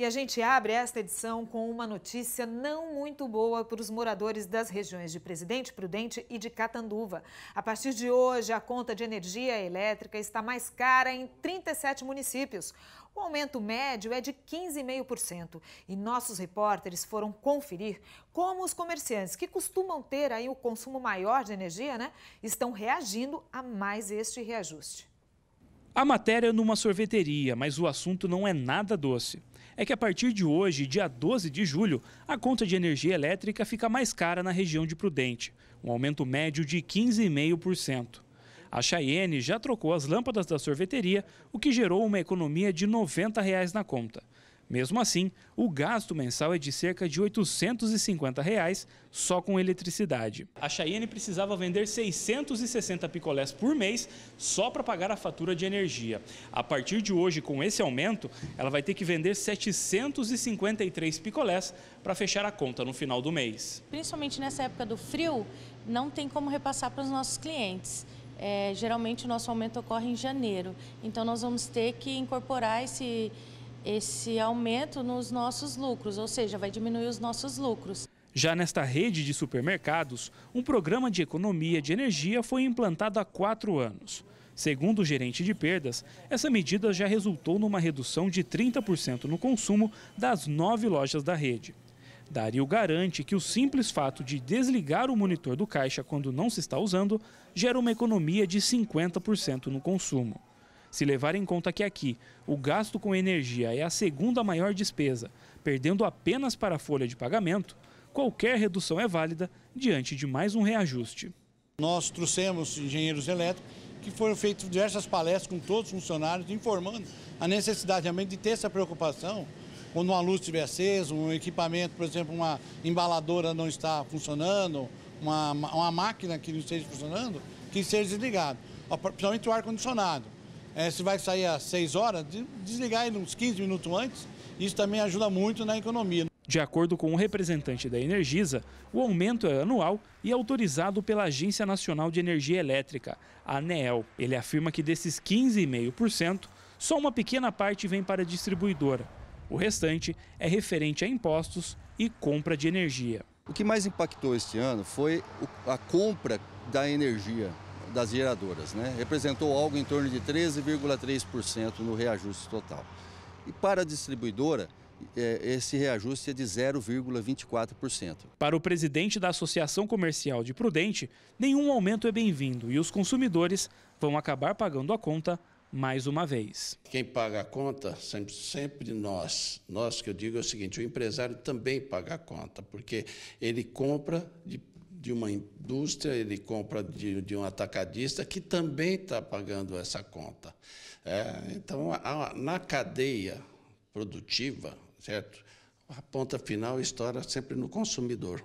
E a gente abre esta edição com uma notícia não muito boa para os moradores das regiões de Presidente Prudente e de Catanduva. A partir de hoje, a conta de energia elétrica está mais cara em 37 municípios. O aumento médio é de 15,5% e nossos repórteres foram conferir como os comerciantes que costumam ter aí o consumo maior de energia, né, estão reagindo a mais este reajuste. A matéria é numa sorveteria, mas o assunto não é nada doce. É que a partir de hoje, dia 12 de julho, a conta de energia elétrica fica mais cara na região de Prudente, um aumento médio de 15,5%. A Cheyenne já trocou as lâmpadas da sorveteria, o que gerou uma economia de R$ 90 na conta. Mesmo assim, o gasto mensal é de cerca de R$ 850 reais só com eletricidade. A Cheyenne precisava vender 660 picolés por mês só para pagar a fatura de energia. A partir de hoje, com esse aumento, ela vai ter que vender 753 picolés para fechar a conta no final do mês. Principalmente nessa época do frio, não tem como repassar para os nossos clientes. É, geralmente o nosso aumento ocorre em janeiro, então nós vamos ter que incorporar esse esse aumento nos nossos lucros, ou seja, vai diminuir os nossos lucros. Já nesta rede de supermercados, um programa de economia de energia foi implantado há quatro anos. Segundo o gerente de perdas, essa medida já resultou numa redução de 30% no consumo das nove lojas da rede. Dario garante que o simples fato de desligar o monitor do caixa quando não se está usando gera uma economia de 50% no consumo. Se levar em conta que aqui o gasto com energia é a segunda maior despesa, perdendo apenas para a folha de pagamento, qualquer redução é válida diante de mais um reajuste. Nós trouxemos engenheiros elétricos que foram feitas diversas palestras com todos os funcionários, informando a necessidade realmente de ter essa preocupação quando uma luz estiver acesa, um equipamento, por exemplo, uma embaladora não está funcionando, uma, uma máquina que não esteja funcionando, que seja desligado, principalmente o ar-condicionado é, se vai sair às 6 horas, desligar ele uns 15 minutos antes, isso também ajuda muito na economia. De acordo com o um representante da Energisa, o aumento é anual e autorizado pela Agência Nacional de Energia Elétrica, a ANEEL. Ele afirma que desses 15,5%, só uma pequena parte vem para a distribuidora. O restante é referente a impostos e compra de energia. O que mais impactou este ano foi a compra da energia das geradoras, né? representou algo em torno de 13,3% no reajuste total. E para a distribuidora, é, esse reajuste é de 0,24%. Para o presidente da Associação Comercial de Prudente, nenhum aumento é bem-vindo e os consumidores vão acabar pagando a conta mais uma vez. Quem paga a conta sempre, sempre nós. Nós que eu digo é o seguinte, o empresário também paga a conta, porque ele compra de de uma indústria, ele compra de, de um atacadista que também está pagando essa conta. É, então, a, na cadeia produtiva, certo? A ponta final estoura sempre no consumidor.